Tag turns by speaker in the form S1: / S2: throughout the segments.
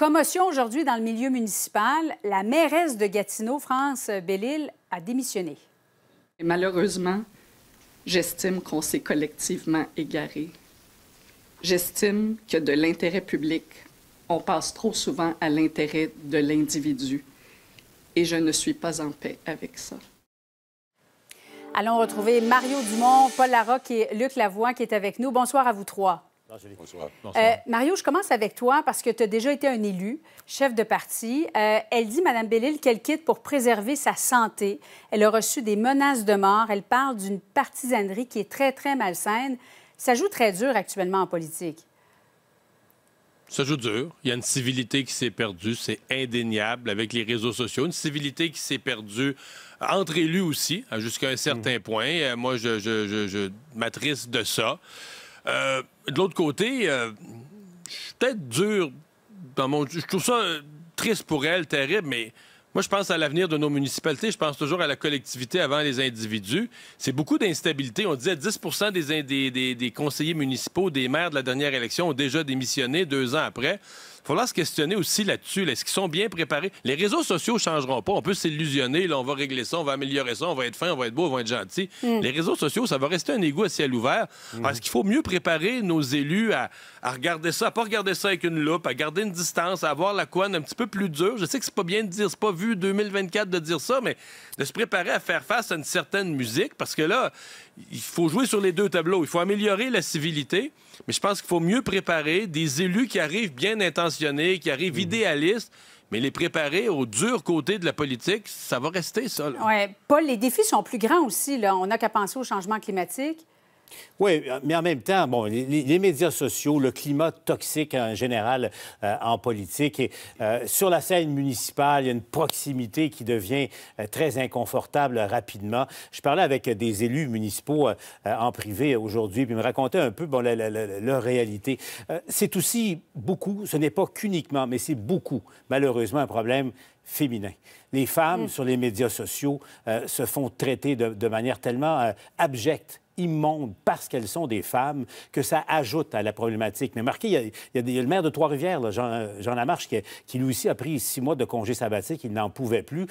S1: Commotion aujourd'hui dans le milieu municipal. La mairesse de Gatineau, France Bellil, a démissionné. Et malheureusement, j'estime qu'on s'est collectivement égaré. J'estime que de l'intérêt public, on passe trop souvent à l'intérêt de l'individu. Et je ne suis pas en paix avec ça. Allons retrouver Mario Dumont, Paul Larocque et Luc Lavoie qui est avec nous. Bonsoir à vous trois. Euh, Mario, je commence avec toi parce que tu as déjà été un élu, chef de parti. Euh, elle dit, Mme Bellil, qu'elle quitte pour préserver sa santé. Elle a reçu des menaces de mort. Elle parle d'une partisanerie qui est très, très malsaine. Ça joue très dur actuellement en politique.
S2: Ça joue dur. Il y a une civilité qui s'est perdue, c'est indéniable, avec les réseaux sociaux. Une civilité qui s'est perdue entre élus aussi, jusqu'à un certain mm. point. Euh, moi, je, je, je m'attriste de ça. Euh, de l'autre côté, euh, je suis peut-être dur dans mon. Je trouve ça euh, triste pour elle, terrible, mais moi, je pense à l'avenir de nos municipalités. Je pense toujours à la collectivité avant les individus. C'est beaucoup d'instabilité. On disait 10 des conseillers municipaux, des maires de la dernière élection ont déjà démissionné deux ans après. Il va se questionner aussi là-dessus. Là. dessus est ce qu'ils sont bien préparés? Les réseaux sociaux ne changeront pas. On peut s'illusionner. on va régler ça, on va améliorer ça, on va être fin, on va être beau, on va être gentil. Mm. Les réseaux sociaux, ça va rester un égout à ciel ouvert. Parce mm. Est-ce qu'il faut mieux préparer nos élus à, regarder ça, à pas regarder ça avec une loupe, à garder une distance, à avoir la couenne un petit peu plus dure? Je sais que c'est pas bien de dire, c'est pas vu 2024 de dire ça, mais de se préparer à faire face à une certaine musique parce que là, il faut jouer sur les deux tableaux. Il faut améliorer la civilité, mais je pense qu'il faut mieux préparer des élus qui arrivent bien intentionnés qui arrive mhm. idéaliste, idéalistes. Mais les préparer au dur côté de la politique, ça va rester ça.
S1: Oui. Paul, les défis sont plus grands aussi. Là. On n'a qu'à penser au changement climatique.
S3: Oui, euh, mais en même temps, bon, les, médias sociaux, le climat toxique en général euh, en politique et euh, sur la scène municipale, il y a une proximité qui devient très inconfortable rapidement. Je parlais avec des élus municipaux en privé aujourd'hui, puis ils me racontaient un peu bon, leur réalité. c'est aussi beaucoup, ce n'est pas qu'uniquement, mais c'est beaucoup, malheureusement, un problème féminin. Les femmes mmh. sur les médias sociaux se font traiter de manière tellement abjecte immondes parce qu'elles sont des femmes que ça ajoute à la problématique. Mais marquez, il y a, le maire de Trois-Rivières, euh, Jean, Lamarche, qui, qui lui aussi a pris six mois de congé sabbatique, il n'en pouvait plus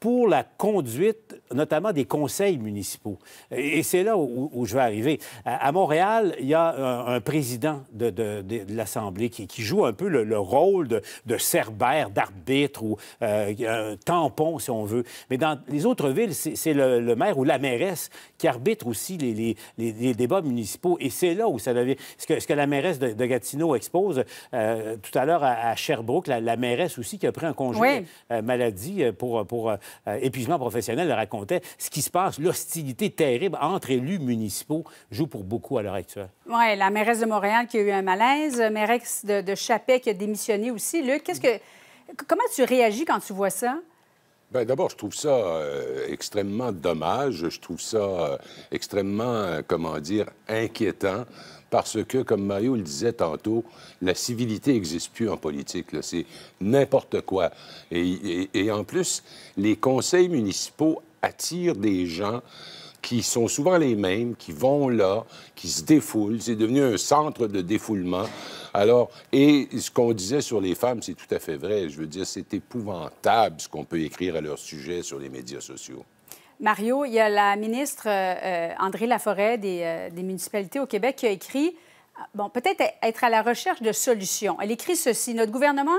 S3: pour la conduite, notamment des conseils municipaux. Et c'est là où, je vais arriver. À, Montréal, il y a un, président de, l'Assemblée qui, joue un peu le, rôle de, cerbère, d'arbitre ou euh, un tampon, si on veut. Mais dans les autres villes, c'est le, maire ou la mairesse qui arbitre aussi les, les, débats municipaux. Et c'est là où ça devient... Ce que, la mairesse de, Gatineau expose euh, tout à l'heure à, Sherbrooke, la, mairesse aussi qui a pris un congé euh, maladie pour... pour euh, épuisement professionnel racontait ce qui se passe, l'hostilité terrible entre élus municipaux joue pour beaucoup à l'heure actuelle.
S1: Oui, la mairesse de Montréal qui a eu un malaise, mairesse de, de Chapet qui a démissionné aussi. Luc, qu'est-ce que... Comment tu réagis quand tu vois ça?
S4: Ben, d'abord, je trouve ça euh, extrêmement dommage. Je trouve ça euh, extrêmement, euh, comment dire, inquiétant parce que, comme Mario le disait tantôt, la civilité n'existe plus en politique. C'est n'importe quoi. et en plus, les conseils municipaux attirent des gens qui sont souvent les mêmes, qui vont là, qui se défoulent. C'est devenu un centre de défoulement. Alors, et ce qu'on disait sur les femmes, c'est tout à fait vrai. Je veux dire, c'est épouvantable ce qu'on peut écrire à leur sujet sur les médias sociaux.
S1: Mario, il y a la ministre euh, André Laforêt des, euh, des, municipalités au Québec qui a écrit, bon, peut-être être à la recherche de solutions. Elle écrit ceci, notre gouvernement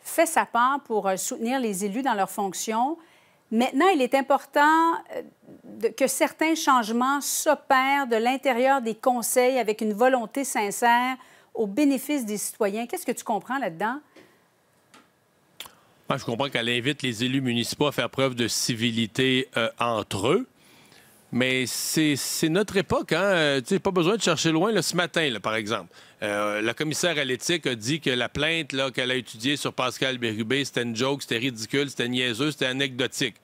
S1: fait sa part pour euh, soutenir les élus dans leurs fonctions, Maintenant, il est important euh, que certains changements s'opèrent de l'intérieur des conseils avec une volonté sincère au bénéfice des citoyens. Qu'est-ce que tu comprends là-dedans?
S2: je comprends qu'elle invite les élus municipaux à faire preuve de civilité euh, entre eux. Mais c'est notre époque. Hein? Euh, tu pas besoin de chercher loin là, ce matin, par exemple. Euh, la commissaire à l'éthique a dit que la plainte qu'elle a étudiée sur Pascal Bérubé, c'était une joke, c'était ridicule, c'était niaiseux, c'était anecdotique.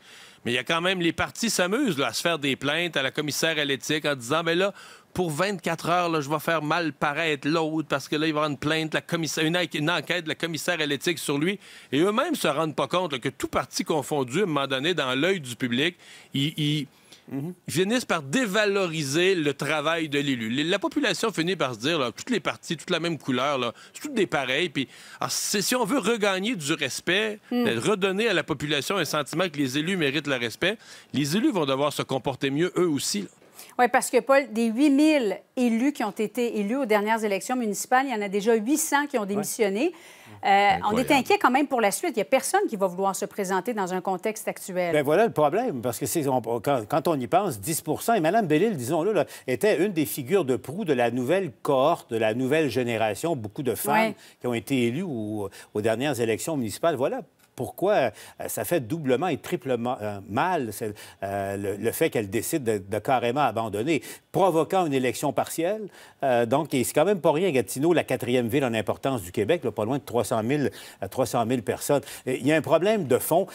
S2: Mais il y a quand même, les partis s'amusent à se faire des plaintes à la commissaire à l'éthique en disant, mais ben là, pour 24 heures, je vais faire mal paraître l'autre parce que là, il va y avoir une plainte, la commissaire, une, enquête de la commissaire à l'éthique sur lui. Et eux-mêmes se rendent pas compte que tout parti confondu, à un moment donné, dans l'œil du public, ils mm finissent par dévaloriser le travail de l'élu. La population finit par se dire, là, toutes les parties, toute la même couleur, c'est toutes des pareils. Puis, si on veut regagner du respect, hmm. euh, redonner à la population un sentiment que les élus méritent le respect, les élus vont devoir se comporter mieux eux aussi.
S1: Oui, parce que, Paul, des 8000 élus qui ont été élus aux dernières élections municipales, il y en a déjà 800 qui ont démissionné. Euh, on est inquiet quand même pour la suite. Il n'y a personne qui va vouloir se présenter dans un contexte actuel. Bien,
S3: voilà le problème, parce que c'est, quand, on y pense, 10 et Mme Bellil, disons-le, était une des figures de proue de la nouvelle cohorte, de la nouvelle génération, beaucoup de femmes qui ont été élues aux dernières élections municipales. Voilà pourquoi euh, ça fait doublement et triplement euh, mal euh, le, fait qu'elle décide de, carrément abandonner, provoquant une élection partielle. donc, c'est quand même pas rien, Gatineau, la quatrième ville en importance du Québec, pas loin de 300 000, personnes. Il y a un problème de fond.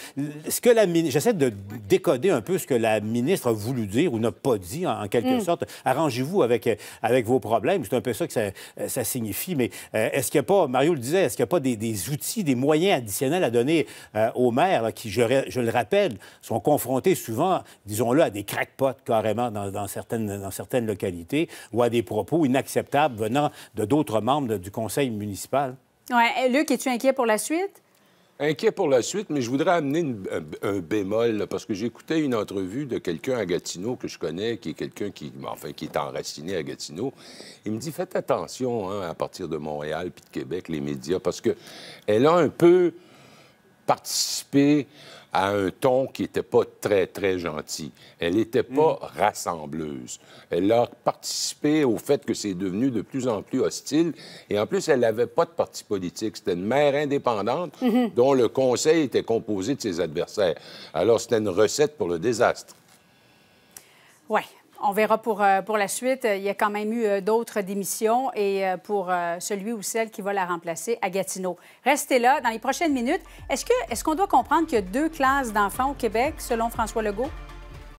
S3: J'essaie de décoder un peu ce que la ministre a voulu dire ou n'a pas dit, en, quelque mm. sorte. Arrangez-vous avec, avec vos problèmes. C'est un peu ça que ça, signifie. Mais est-ce qu'il n'y a pas, Mario le disait, est-ce qu'il n'y a pas des, outils, des moyens additionnels à donner euh, aux maires, qui, je, le rappelle, sont confrontés souvent, disons-le, à des crackpots carrément dans, certaines, dans certaines localités ou à des propos inacceptables venant de d'autres membres du conseil municipal.
S1: Ouais. Luc, es-tu inquiet pour la suite?
S4: Inquiet pour la suite, mais je voudrais amener un, bémol, parce que j'écoutais une entrevue de quelqu'un à Gatineau que je connais, qui est quelqu'un qui, enfin, qui est enraciné à Gatineau. Il me dit Faites attention hein, à partir de Montréal puis de Québec, les médias, parce que a un peu participé à un ton qui n'était pas très, très gentil. Elle n'était pas hmm. rassembleuse. Elle a participé au fait que c'est devenu de plus en plus hostile. Et en plus, elle n'avait pas de parti politique. C'était une mère indépendante mhm. dont le conseil était composé de ses adversaires. Alors, c'était une recette pour le désastre.
S1: Oui, on verra pour, euh, pour la suite. Il y a quand même eu euh, d'autres démissions et euh, pour celui ou celle qui va la remplacer à Gatineau. Restez là dans les prochaines minutes. Est-ce qu'on est doit comprendre qu'il y a deux classes d'enfants au Québec selon François Legault?